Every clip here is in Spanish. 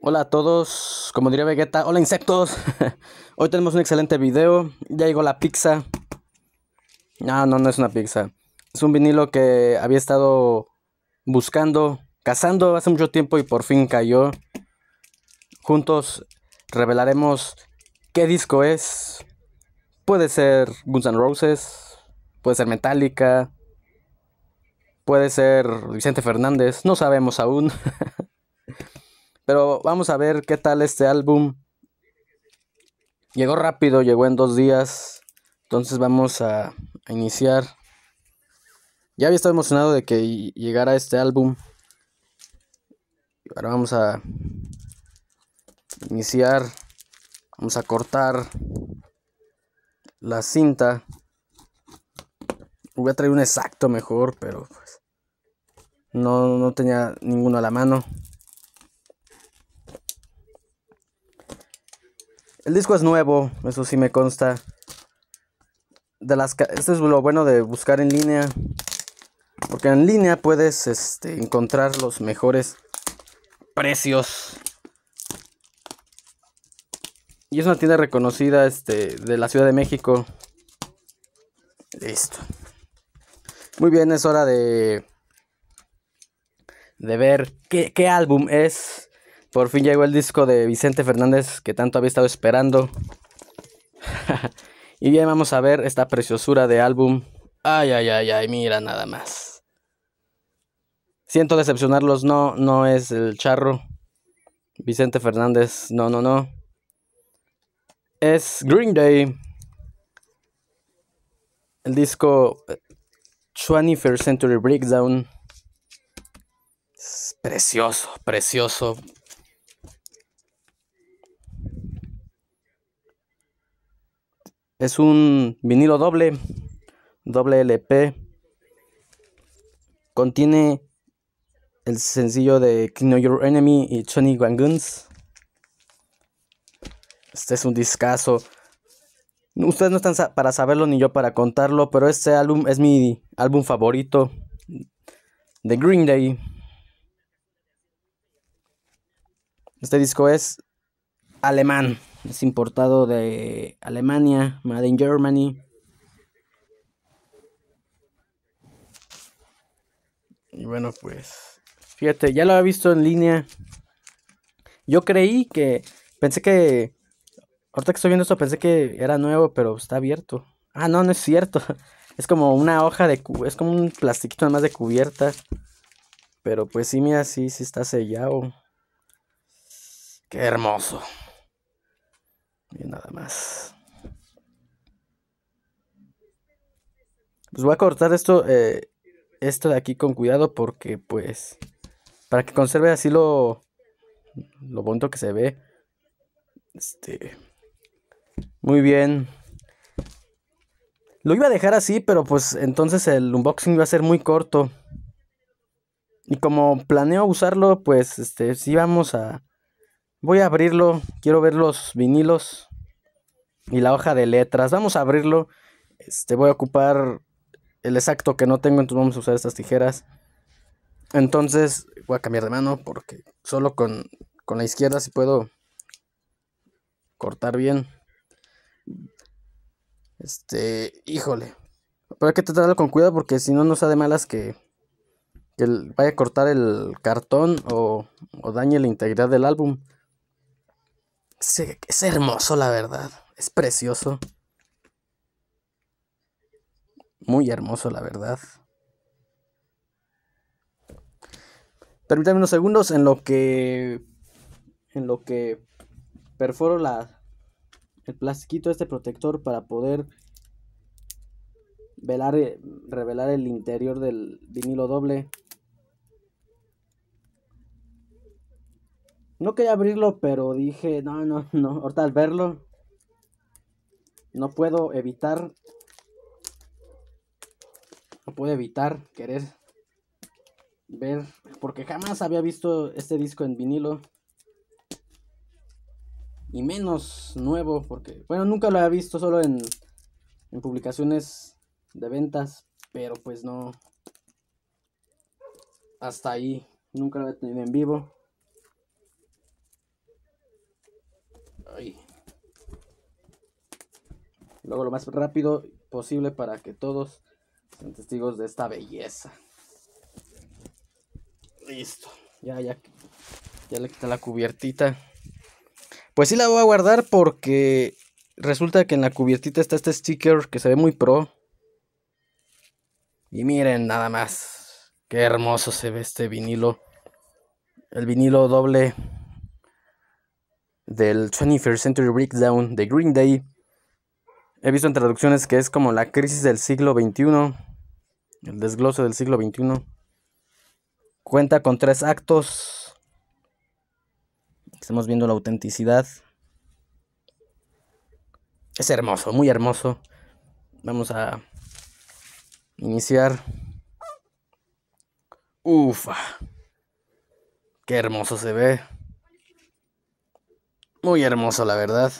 Hola a todos, como diría Vegeta, hola insectos. Hoy tenemos un excelente video. Ya llegó la pizza. No, no, no es una pizza. Es un vinilo que había estado buscando, cazando hace mucho tiempo y por fin cayó. Juntos revelaremos qué disco es. Puede ser Guns N' Roses, puede ser Metallica, puede ser Vicente Fernández, no sabemos aún. Pero vamos a ver qué tal este álbum. Llegó rápido, llegó en dos días. Entonces vamos a, iniciar. Ya había estado emocionado de que llegara este álbum. Ahora vamos a iniciar. Vamos a cortar la cinta. Voy a traer un exacto mejor, pero pues no, no tenía ninguno a la mano. El disco es nuevo, eso sí me consta. De las esto es lo bueno de buscar en línea. Porque en línea puedes este, encontrar los mejores precios. Y es una tienda reconocida este, de la Ciudad de México. Listo. Muy bien, es hora de, de ver qué, qué álbum es. Por fin llegó el disco de Vicente Fernández que tanto había estado esperando. y bien, vamos a ver esta preciosura de álbum. Ay, ay, ay, ay, mira nada más. Siento decepcionarlos, no, no es el charro. Vicente Fernández, no, no, no. Es Green Day. El disco 21st eh, Century Breakdown. precioso, precioso. Es un vinilo doble, doble LP. Contiene el sencillo de Know Your Enemy y Johnny Guns. Este es un discazo. Ustedes no están para saberlo ni yo para contarlo, pero este álbum es mi álbum favorito de Green Day. Este disco es alemán. Es importado de Alemania, Made in Germany. Y bueno, pues fíjate, ya lo había visto en línea. Yo creí que, pensé que, ahorita que estoy viendo esto, pensé que era nuevo, pero está abierto. Ah, no, no es cierto. Es como una hoja de, es como un plastiquito más de cubierta. Pero pues sí, mira, sí, sí está sellado. Qué hermoso. Y nada más. Pues voy a cortar esto, eh, esto de aquí con cuidado porque pues para que conserve así lo, lo bonito que se ve. Este, muy bien. Lo iba a dejar así, pero pues entonces el unboxing iba a ser muy corto. Y como planeo usarlo, pues este, sí vamos a, Voy a abrirlo, quiero ver los vinilos y la hoja de letras. Vamos a abrirlo. Este, voy a ocupar el exacto que no tengo, entonces vamos a usar estas tijeras. Entonces, voy a cambiar de mano porque solo con, con la izquierda si puedo cortar bien. Este, híjole. Pero hay que tratarlo con cuidado porque si no, no sale malas que, que vaya a cortar el cartón o, o dañe la integridad del álbum es hermoso, la verdad. Es precioso. Muy hermoso, la verdad. Permítanme unos segundos en lo que. En lo que perforo la, el plastiquito este protector para poder velar, revelar el interior del vinilo doble. No quería abrirlo, pero dije, no, no, no. Ahorita al verlo, no puedo evitar. No puedo evitar querer ver. Porque jamás había visto este disco en vinilo. Y menos nuevo, porque. Bueno, nunca lo había visto solo en, publicaciones de ventas. Pero pues no. Hasta ahí. Nunca lo he tenido en vivo. Luego lo más rápido posible para que todos sean testigos de esta belleza. Listo. Ya, ya. le quita la cubiertita. Pues sí la voy a guardar porque resulta que en la cubiertita está este sticker que se ve muy pro. Y miren nada más. Qué hermoso se ve este vinilo. El vinilo doble del 21st Century Breakdown de Green Day. He visto en traducciones que es como la crisis del siglo XXI, el desglose del siglo XXI. Cuenta con tres actos. Estamos viendo la autenticidad. Es hermoso, muy hermoso. Vamos a iniciar. Ufa. Qué hermoso se ve. Muy hermoso, la verdad.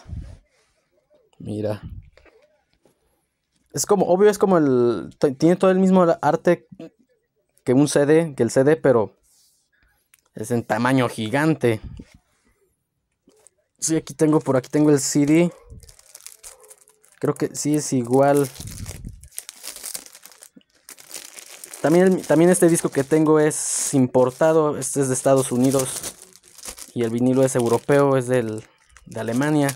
Mira. Es como, obvio, es como el. Tiene todo el mismo arte que un CD, que el CD, pero es en tamaño gigante. Sí, aquí tengo, por aquí tengo el CD. Creo que sí es igual. También, también este disco que tengo es importado, este es de Estados Unidos. Y el vinilo es europeo, es del de Alemania.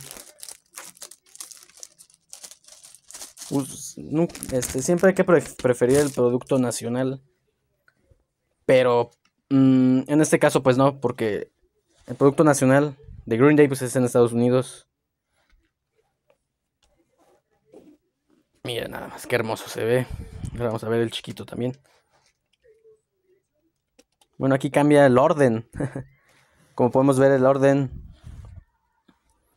Este, siempre hay que preferir el producto nacional. Pero mm, en este caso, pues no, porque el producto nacional de Green Day pues, es en Estados Unidos. Mira nada más, qué hermoso se ve. vamos a ver el chiquito también. Bueno, aquí cambia el orden. Como podemos ver, el orden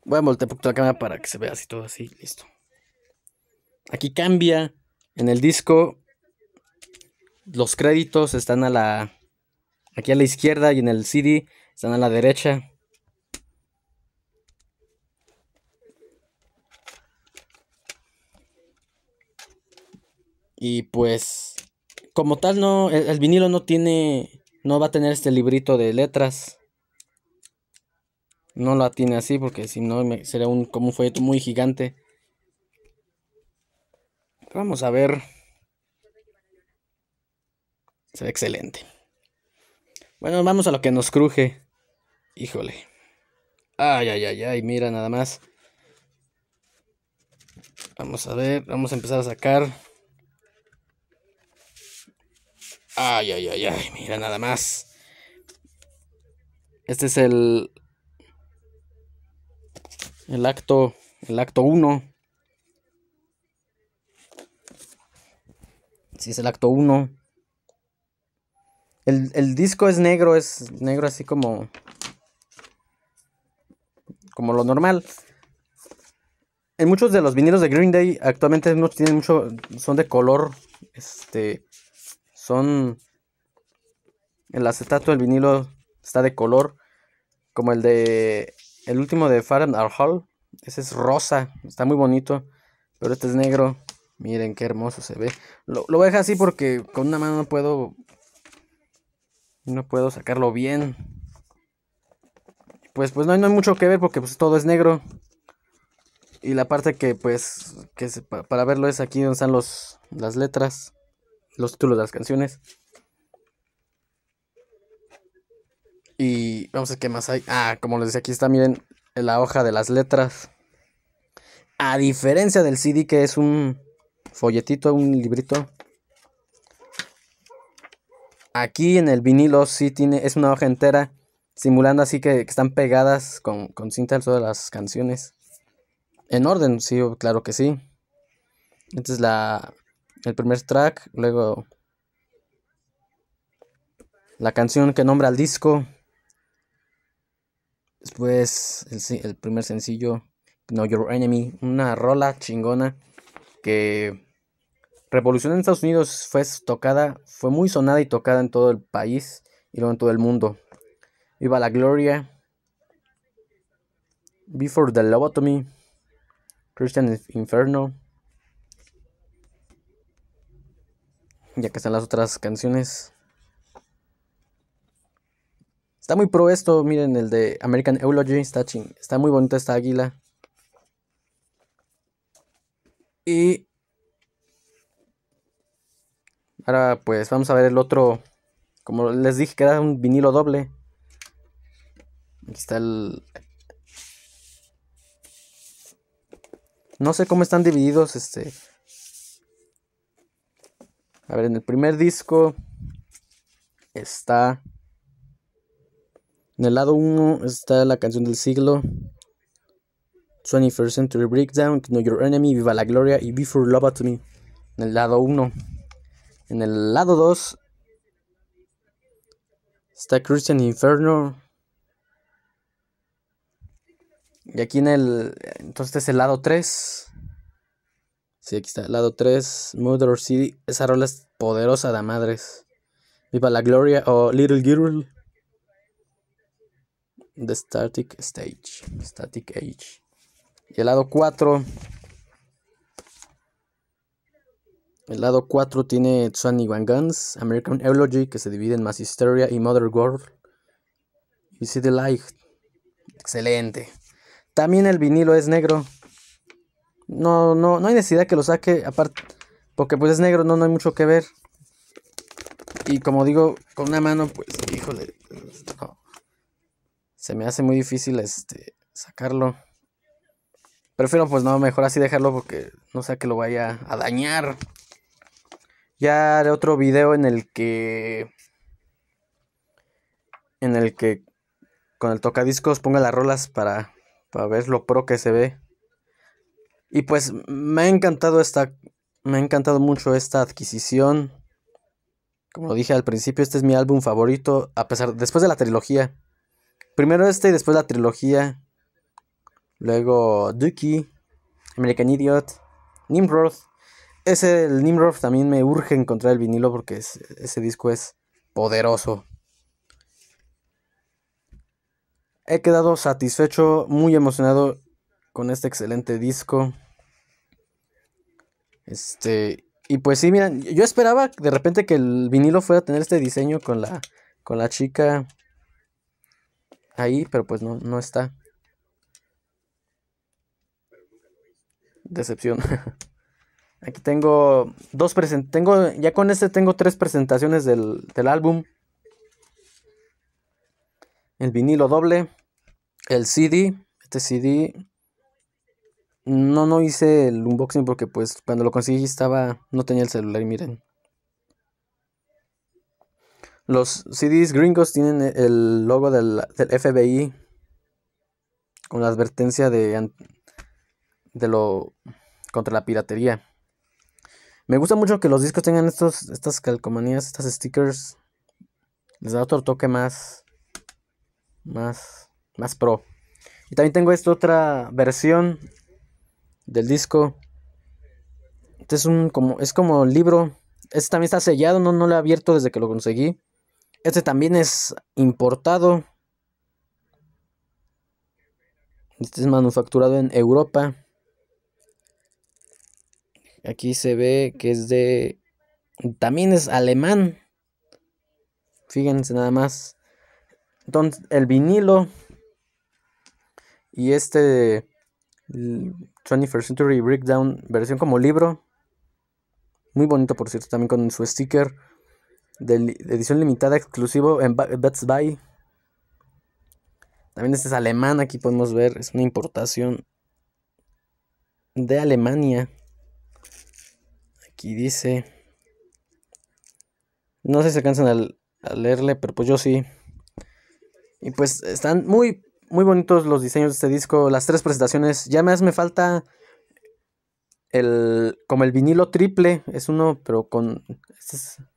Voy a voltear un poquito la cámara para que se vea así todo así, listo. Aquí cambia en el disco. Los créditos están a la. Aquí a la izquierda y en el CD están a la derecha. Y pues, como tal, no, el, vinilo no tiene, no va a tener este librito de letras. No la tiene así porque si no sería un, como un folleto muy gigante. Vamos a ver. Será excelente. Bueno, vamos a lo que nos cruje. Híjole. Ay, ay, ay, ay, mira nada más. Vamos a ver, vamos a empezar a sacar. Ay, ay, ay, ay, mira nada más. Este es el el acto el acto 1 si sí, es el acto 1 el, el, disco es negro es negro así como como lo normal en muchos de los vinilos de Green Day actualmente no tienen mucho son de color este son el acetato del vinilo está de color como el de el último de Farren Hall. Ese es rosa. Está muy bonito. Pero este es negro. Miren qué hermoso se ve. Lo, lo voy a dejar así porque con una mano no puedo. No puedo sacarlo bien. Pues, pues no, hay mucho que ver porque pues, todo es negro. Y la parte que pues. Que para verlo es aquí donde están los, las letras. Los títulos de las canciones. Y vamos a ver qué más hay. Ah, como les decía, aquí está, miren, la hoja de las letras. A diferencia del CD, que es un folletito, un librito. Aquí en el vinilo sí tiene, es una hoja entera, simulando así que, están pegadas con, cinta todas las canciones. En orden, sí, claro que sí. Este es la, el primer track, luego la canción que nombra al disco, Después el, primer sencillo, No Your Enemy, una rola chingona que revolución en Estados Unidos fue tocada, fue muy sonada y tocada en todo el país y luego en todo el mundo. Viva la Gloria, Before the Lobotomy, Christian Inferno. Ya que están las otras canciones. Está muy pro esto, miren el de American Eulogy, está, está muy bonita esta águila. Y ahora pues vamos a ver el otro, como les dije que era un vinilo doble. Aquí está el... No sé cómo están divididos este... A ver, en el primer disco está en el lado 1 está la canción del siglo, 21st Century Breakdown, Know Your Enemy, Viva la Gloria y Before Love to Me. En el lado 1. En el lado 2 está Christian Inferno. Y aquí en el. Entonces, este es el lado 3. Sí, aquí está. Lado 3, Mother City. Esa rola es poderosa de madres. Viva la Gloria o Little Girl. The Static Stage. Static Age. Y el lado 4. El lado 4 tiene Tsunny wang Guns, American Eulogy, que se divide en Mass Hysteria y Mother Girl. Y See the Light. Excelente. También el vinilo es negro. No, no, no hay necesidad que lo saque, aparte. Porque pues es negro, no, no hay mucho que ver. Y como digo, con una mano, pues, híjole se me hace muy difícil este sacarlo. Prefiero pues no, mejor así dejarlo porque no sé que lo vaya a dañar. Ya haré otro video en el que en el que con el tocadiscos ponga las rolas para para ver lo pro que se ve. Y pues me ha encantado esta me ha encantado mucho esta adquisición. Como dije al principio, este es mi álbum favorito a pesar después de la trilogía. Primero este y después la trilogía. Luego Dookie, American Idiot, Nimrod. Ese, el Nimrod también me urge encontrar el vinilo porque ese disco es poderoso. He quedado satisfecho, muy emocionado con este excelente disco. Este, y pues sí, miren, yo esperaba de repente que el vinilo fuera a tener este diseño con la, con la chica ahí, pero pues no, está. Decepción. Aquí tengo dos tengo Ya con este tengo tres presentaciones del, del álbum. El vinilo doble. El CD. Este CD no, no hice el unboxing porque pues cuando lo conseguí estaba, no tenía el celular y miren. Los CDs gringos tienen el logo del, FBI con la advertencia de, de lo contra la piratería. Me gusta mucho que los discos tengan estos, estas calcomanías, estas stickers. Les da otro toque más, más, más pro. Y también tengo esta otra versión del disco. Este es un como, es como libro. Este también está sellado, no lo he abierto desde que lo conseguí. Este también es importado. Este es manufacturado en Europa. Aquí se ve que es de... También es alemán. Fíjense nada más. Entonces, el vinilo. Y este 21st Century Breakdown, versión como libro. Muy bonito, por cierto, también con su sticker de edición limitada exclusivo en Best Buy. También este es alemán, aquí podemos ver, es una importación de Alemania. Aquí dice... No sé si se alcanzan Al leerle, pero pues yo sí. Y pues están muy, muy bonitos los diseños de este disco, las tres presentaciones. Ya más me falta el como el vinilo triple, es uno, pero con... Este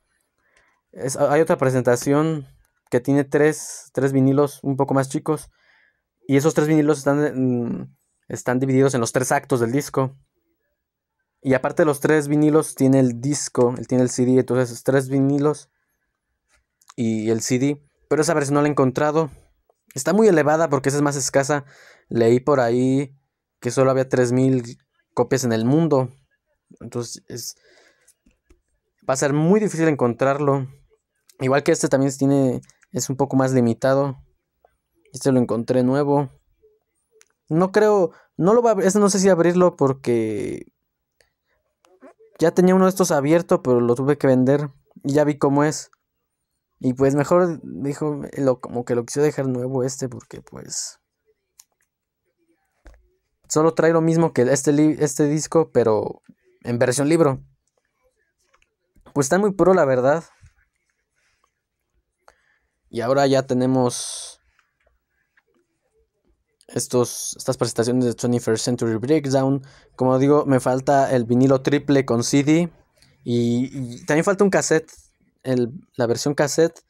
hay otra presentación que tiene tres, vinilos un poco más chicos. Y esos tres vinilos están, mm, están divididos en los tres actos del disco. Y aparte de los tres vinilos, tiene el disco, él tiene el CD, entonces esos tres vinilos y el CD. Pero esa versión no la he encontrado. Está muy elevada porque esa es más escasa. Leí por ahí que solo había 3.000 copias en el mundo. Entonces va a ser muy difícil encontrarlo. Igual que este también tiene, es un poco más limitado. Este lo encontré nuevo. No creo, no lo va a este no sé si abrirlo porque ya tenía uno de estos abierto, pero lo tuve que vender y ya vi cómo es. Y pues mejor dijo, como que lo quiso dejar nuevo este porque pues solo trae lo mismo que este, este disco, pero en versión libro. Pues está muy puro la verdad. Y ahora ya tenemos estos, estas presentaciones de 21st Century Breakdown. Como digo, me falta el vinilo triple con CD. Y, también falta un cassette, la versión cassette.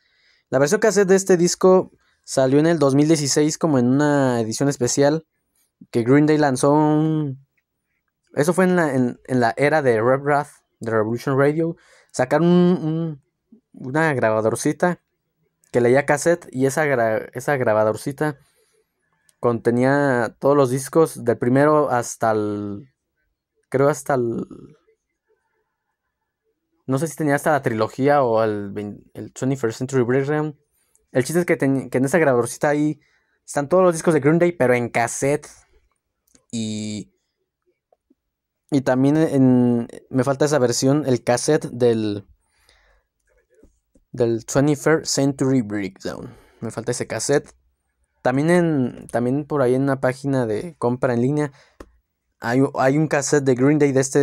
La versión cassette de este disco salió en el 2016 como en una edición especial que Green Day lanzó un... Eso fue en la, era de Red Wrath, de Revolution Radio. Sacaron un, un, una grabadorcita que leía cassette y esa, esa grabadorcita contenía todos los discos del primero hasta el... Creo hasta el... No sé si tenía hasta la trilogía o el, el 21st Century Breakdown. El chiste es que, que en esa grabadorcita ahí están todos los discos de Green Day, pero en cassette. Y... Y también en, me falta esa versión, el cassette del del 21st Century Breakdown. Me falta ese cassette. También, en, también por ahí en una página de compra en línea hay, un cassette de Green Day de este,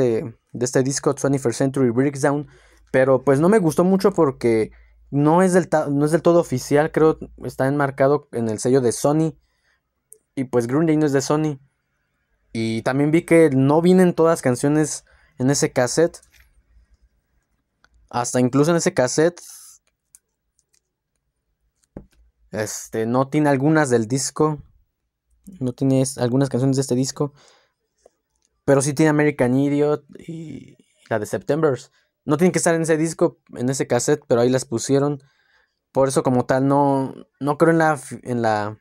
de este disco 21st Century Breakdown. Pero pues no me gustó mucho porque no es, del no es del todo oficial. Creo está enmarcado en el sello de Sony. Y pues Green Day no es de Sony. Y también vi que no vienen todas las canciones en ese cassette. Hasta incluso en ese cassette este, no tiene algunas del disco. No tiene algunas canciones de este disco. Pero sí tiene American Idiot y la de Septembers. No tiene que estar en ese disco, en ese cassette, pero ahí las pusieron. Por eso como tal no, no creo en la, en la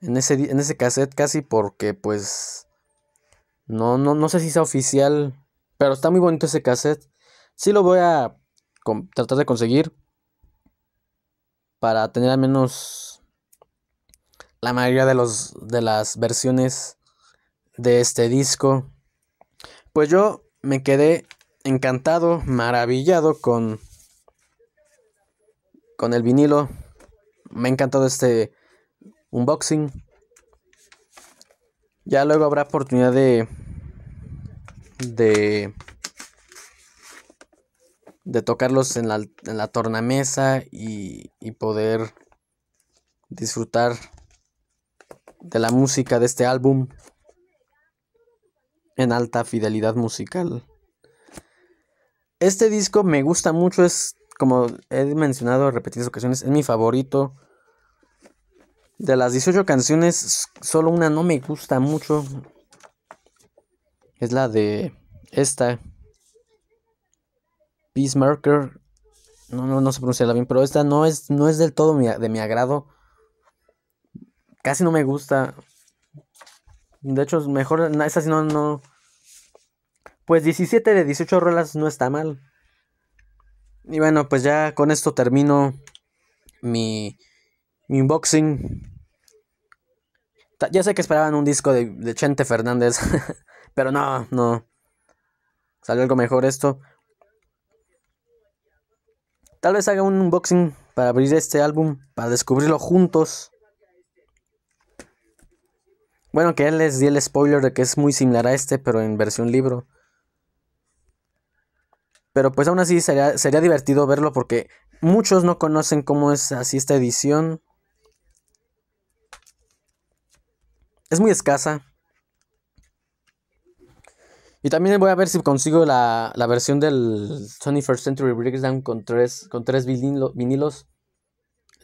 en ese, en ese cassette casi porque pues no, no, no sé si sea oficial, pero está muy bonito ese cassette. Sí lo voy a tratar de conseguir para tener al menos la mayoría de, los, de las versiones de este disco. Pues yo me quedé encantado, maravillado con, con el vinilo. Me ha encantado este unboxing. Ya luego habrá oportunidad de de de tocarlos en la, en la tornamesa y, y poder disfrutar de la música de este álbum en alta fidelidad musical. Este disco me gusta mucho, es como he mencionado repetidas ocasiones, es mi favorito. De las 18 canciones, solo una no me gusta mucho. Es la de esta, Marker, No, no, no pronuncia pronunciarla bien, pero esta no es, no es del todo de mi agrado. Casi no me gusta. De hecho, mejor. Esta no, no. Pues 17 de 18 rolas no está mal. Y bueno, pues ya con esto termino mi, mi unboxing. Ya sé que esperaban un disco de, de Chente Fernández, pero no, no. Salió algo mejor esto. Tal vez haga un unboxing para abrir este álbum, para descubrirlo juntos. Bueno, que ya les di el spoiler de que es muy similar a este, pero en versión libro. Pero pues aún así sería, sería divertido verlo porque muchos no conocen cómo es así esta edición. Es muy escasa. Y también voy a ver si consigo la, versión del 21st Century Breakdown con tres, con tres vinilos.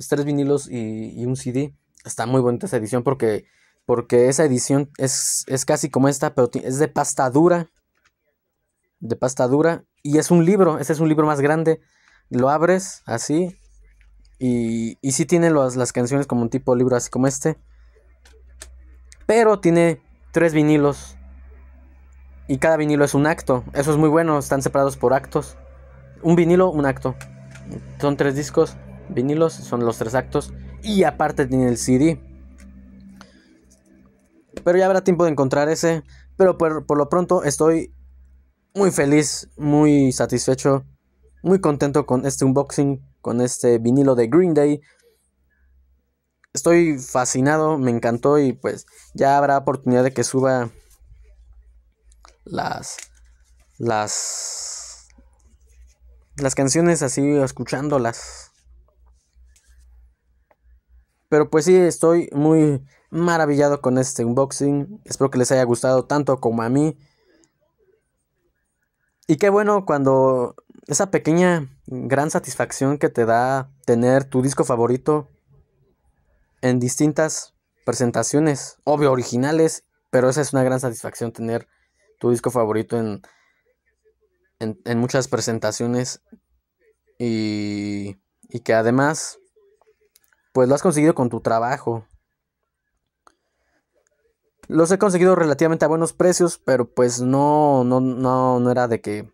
Tres vinilos y, un CD. Está muy bonita esa edición porque, porque esa edición es, es casi como esta, pero es de pasta dura. De pasta dura. Y es un libro, este es un libro más grande. Lo abres así. Y, y sí tiene las canciones como un tipo de libro así como este. Pero tiene tres vinilos y cada vinilo es un acto. Eso es muy bueno, están separados por actos. Un vinilo, un acto. Son tres discos, vinilos, son los tres actos. Y aparte tiene el CD. Pero ya habrá tiempo de encontrar ese. Pero por, por lo pronto estoy muy feliz, muy satisfecho, muy contento con este unboxing, con este vinilo de Green Day. Estoy fascinado, me encantó y pues ya habrá oportunidad de que suba las, las, las canciones así, escuchándolas. Pero pues sí, estoy muy maravillado con este unboxing. Espero que les haya gustado tanto como a mí. Y qué bueno cuando esa pequeña gran satisfacción que te da tener tu disco favorito en distintas presentaciones, obvio originales, pero esa es una gran satisfacción tener tu disco favorito en, en, muchas presentaciones y, que además pues lo has conseguido con tu trabajo. Los he conseguido relativamente a buenos precios, pero pues no, no, no, no era de que,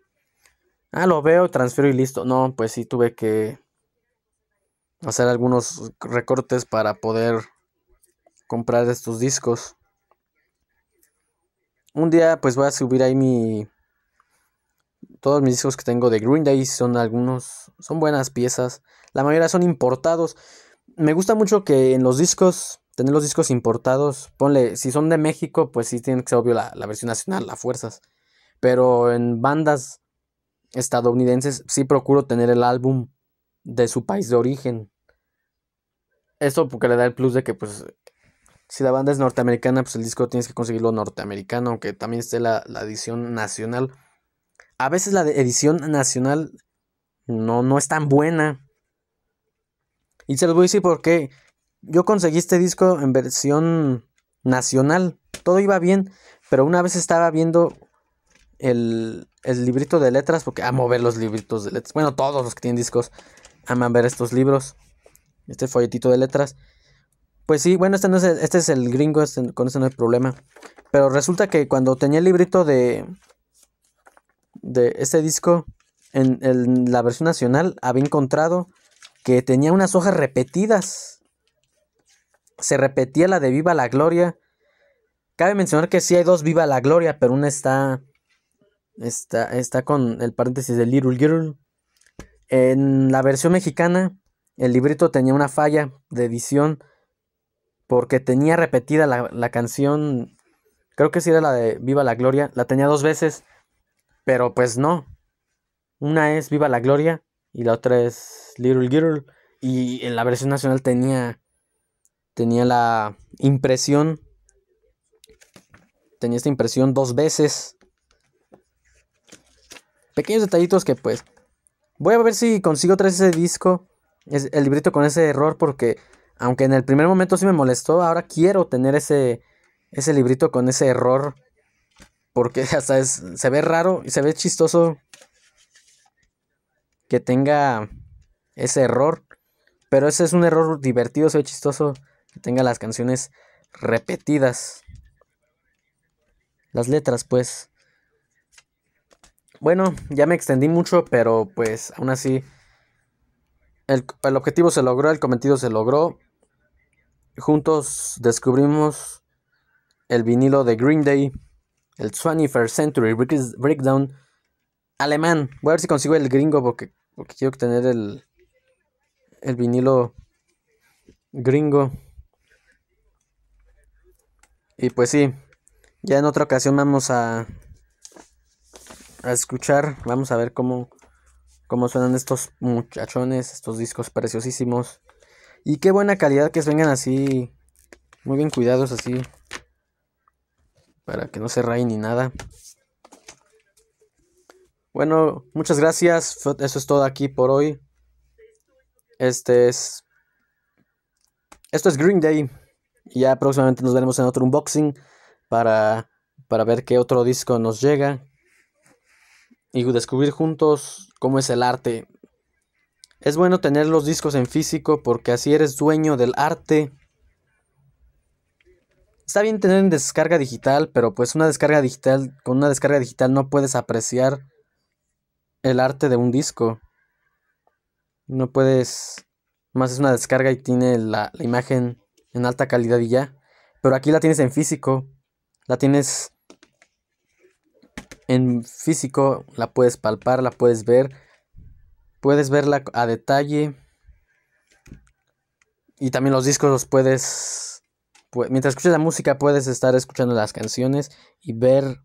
ah, lo veo, transfiero y listo. No, pues sí tuve que hacer algunos recortes para poder comprar estos discos un día pues voy a subir ahí mi... Todos mis discos que tengo de Green Day son algunos, son buenas piezas. La mayoría son importados. Me gusta mucho que en los discos, tener los discos importados, ponle, si son de México, pues sí tiene que ser obvio la, versión nacional, las fuerzas. Pero en bandas estadounidenses sí procuro tener el álbum de su país de origen. Eso porque le da el plus de que pues si la banda es norteamericana, pues el disco tienes que conseguirlo norteamericano, aunque también esté la, edición nacional. A veces la edición nacional no, no es tan buena. Y se los voy a decir porque yo conseguí este disco en versión nacional. Todo iba bien, pero una vez estaba viendo el, el, librito de letras, porque amo ver los libritos de letras. Bueno, todos los que tienen discos aman ver estos libros, este folletito de letras. Pues sí, bueno, este, no es el, este es el gringo, este, con este no es problema. Pero resulta que cuando tenía el librito de, de este disco en, la versión nacional, había encontrado que tenía unas hojas repetidas. Se repetía la de Viva la Gloria. Cabe mencionar que sí hay dos Viva la Gloria, pero una está, está, está con el paréntesis de Little Girl. En la versión mexicana, el librito tenía una falla de edición porque tenía repetida la, la canción, creo que sí era la de Viva la Gloria, la tenía dos veces, pero pues no. Una es Viva la Gloria y la otra es Little Girl. Y en la versión nacional tenía, tenía la impresión, tenía esta impresión dos veces. Pequeños detallitos que pues... Voy a ver si consigo traer ese disco, el librito con ese error porque aunque en el primer momento sí me molestó, ahora quiero tener ese, ese librito con ese error. Porque hasta se ve raro y se ve chistoso que tenga ese error. Pero ese es un error divertido, se ve chistoso que tenga las canciones repetidas. Las letras, pues. Bueno, ya me extendí mucho, pero pues aún así el, el, objetivo se logró, el cometido se logró juntos descubrimos el vinilo de Green Day, el 21st Century Breakdown alemán. Voy a ver si consigo el gringo porque, quiero tener el, el vinilo gringo. Y pues sí, ya en otra ocasión vamos a, a escuchar, vamos a ver cómo, cómo suenan estos muchachones, estos discos preciosísimos. Y qué buena calidad que vengan así. Muy bien cuidados así. Para que no se rayen ni nada. Bueno, muchas gracias. Eso es todo aquí por hoy. Este es. Esto es Green Day. Y ya próximamente nos veremos en otro unboxing. Para, para ver qué otro disco nos llega. Y descubrir juntos cómo es el arte es bueno tener los discos en físico porque así eres dueño del arte. Está bien tener en descarga digital, pero pues una descarga digital, con una descarga digital no puedes apreciar el arte de un disco. No puedes, más es una descarga y tiene la, la imagen en alta calidad y ya. Pero aquí la tienes en físico, la tienes en físico, la puedes palpar, la puedes ver Puedes verla a detalle. Y también los discos los puedes... mientras escuchas la música puedes estar escuchando las canciones y ver...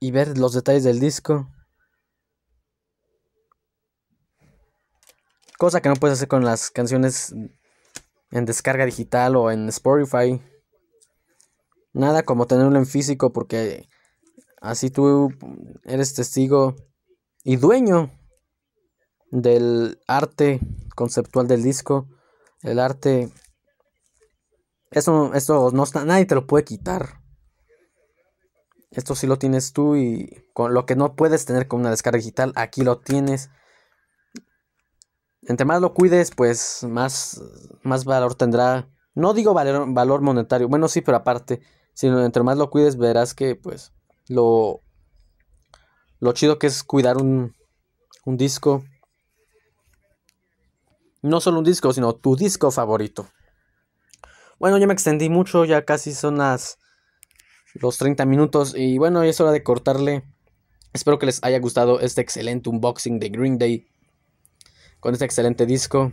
Y ver los detalles del disco. Cosa que no puedes hacer con las canciones en descarga digital o en Spotify. Nada como tenerlo en físico porque así tú eres testigo y dueño del arte conceptual del disco. El arte. Esto no está, nadie te lo puede quitar. Esto sí lo tienes tú y con lo que no puedes tener con una descarga digital, aquí lo tienes. Entre más lo cuides, pues más, más valor tendrá. No digo valor, valor monetario, bueno sí, pero aparte, sino entre más lo cuides verás que pues lo lo chido que es cuidar un, un disco. No solo un disco, sino tu disco favorito. Bueno, ya me extendí mucho, ya casi son las los 30 minutos y bueno, ya es hora de cortarle. Espero que les haya gustado este excelente unboxing de Green Day con este excelente disco.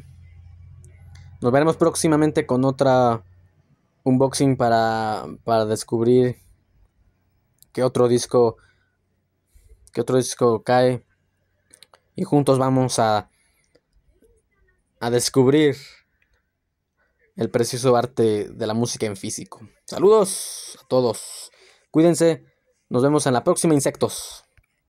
Nos veremos próximamente con otra unboxing para, para descubrir qué otro disco que otro disco cae. Y juntos vamos a, a descubrir el precioso arte de la música en físico. Saludos a todos. Cuídense. Nos vemos en la próxima, insectos.